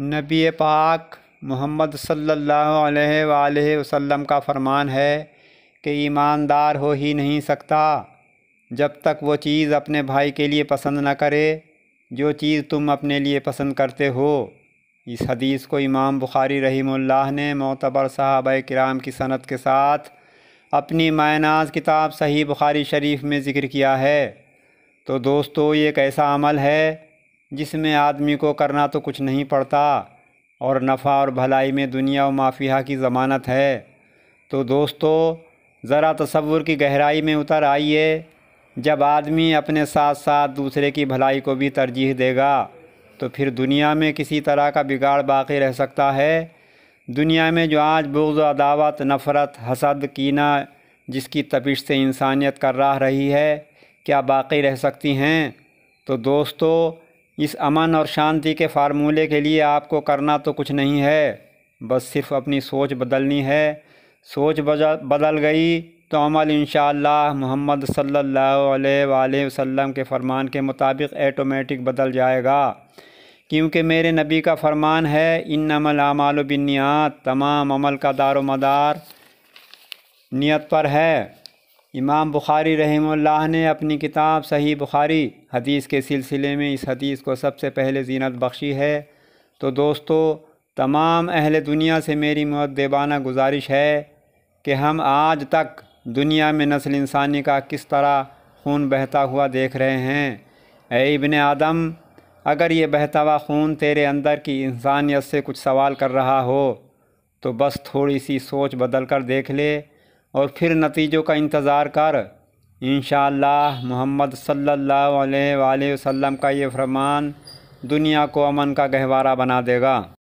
नबी पाक मोहम्मद सल्ला वसम का फरमान है कि ईमानदार हो ही नहीं सकता जब तक वो चीज़ अपने भाई के लिए पसंद न करे जो चीज़ तुम अपने लिए पसंद करते हो इस हदीस को इमाम बुखारी रहीमल्ला ने मोतबर साहब कराम की सनत के साथ अपनी मायनाज किताब सही बुखारी शरीफ में ज़िक्र किया है तो दोस्तों ये कैसा अमल है जिसमें आदमी को करना तो कुछ नहीं पड़ता और नफ़ा और भलाई में दुनिया व माफिया की ज़मानत है तो दोस्तों ज़रा तस्वुर की गहराई में उतर आइए जब आदमी अपने साथ साथ दूसरे की भलाई को भी तरजीह देगा तो फिर दुनिया में किसी तरह का बिगाड़ बाकी रह सकता है दुनिया में जो आज बुग्ज़ अदावत नफ़रत हसद कीना जिसकी तपिश से इंसानियत कर रहा रही है क्या बाकी रह सकती हैं तो दोस्तों इस अमन और शांति के फार्मूले के लिए आपको करना तो कुछ नहीं है बस सिर्फ अपनी सोच बदलनी है सोच बदल गई तो अमल इन मोहम्मद सल्ला वसम के फ़रमान के मुताबिक ऐटोमेटिक बदल जाएगा क्योंकि मेरे नबी का फ़रमान है इन अमल आमाल बिनियात तमाम अमल का दार मदार नीयत पर है इमाम बुखारी रहमल्ला ने अपनी किताब सही बुखारी हदीस के सिलसिले में इस हदीस को सबसे पहले जीनत बख्शी है तो दोस्तों तमाम अहल दुनिया से मेरी मदबाना गुजारिश है कि हम आज तक दुनिया में नस्ल इंसानी का किस तरह खून बहता हुआ देख रहे हैं ए इबन आदम अगर ये बहता हुआ खून तेरे अंदर की इंसानियत से कुछ सवाल कर रहा हो तो बस थोड़ी सी सोच बदल कर देख ले और फिर नतीजों का इंतज़ार कर इन मोहम्मद सल्लल्लाहु अलैहि वसल्लम का ये फरमान दुनिया को अमन का गहवारा बना देगा